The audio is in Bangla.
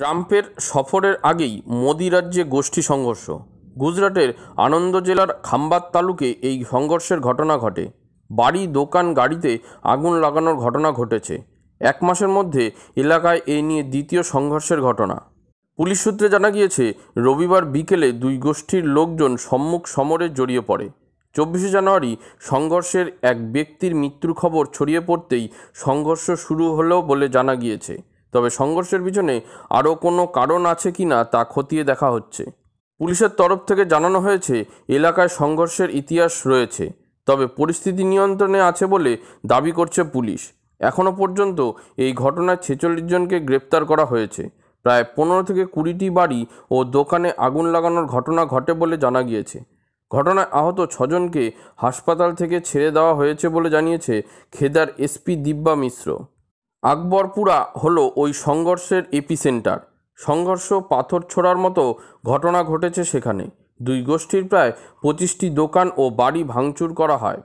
ট্রাম্পের সফরের আগেই মোদি রাজ্যে গোষ্ঠী সংঘর্ষ গুজরাটের আনন্দ জেলার খাম্বাত তালুকে এই সংঘর্ষের ঘটনা ঘটে বাড়ি দোকান গাড়িতে আগুন লাগানোর ঘটনা ঘটেছে এক মাসের মধ্যে এলাকায় এই নিয়ে দ্বিতীয় সংঘর্ষের ঘটনা পুলিশ সূত্রে জানা গিয়েছে রবিবার বিকেলে দুই গোষ্ঠীর লোকজন সম্মুখ সমরে জড়িয়ে পড়ে চব্বিশে জানুয়ারি সংঘর্ষের এক ব্যক্তির মৃত্যুর খবর ছড়িয়ে পড়তেই সংঘর্ষ শুরু হলো বলে জানা গিয়েছে তবে সংঘর্ষের পিছনে আরও কোনো কারণ আছে কি না তা খতিয়ে দেখা হচ্ছে পুলিশের তরফ থেকে জানানো হয়েছে এলাকায় সংঘর্ষের ইতিহাস রয়েছে তবে পরিস্থিতি নিয়ন্ত্রণে আছে বলে দাবি করছে পুলিশ এখনও পর্যন্ত এই ঘটনায় ছেচল্লিশ জনকে গ্রেপ্তার করা হয়েছে প্রায় পনেরো থেকে কুড়িটি বাড়ি ও দোকানে আগুন লাগানোর ঘটনা ঘটে বলে জানা গিয়েছে ঘটনায় আহত ছজনকে হাসপাতাল থেকে ছেড়ে দেওয়া হয়েছে বলে জানিয়েছে খেদার এসপি দিব্যা মিশ্র আকবরপুরা হলো ওই সংঘর্ষের এপিসেন্টার সংঘর্ষ পাথর ছোড়ার মতো ঘটনা ঘটেছে সেখানে দুই গোষ্ঠীর প্রায় পঁচিশটি দোকান ও বাড়ি ভাঙচুর করা হয়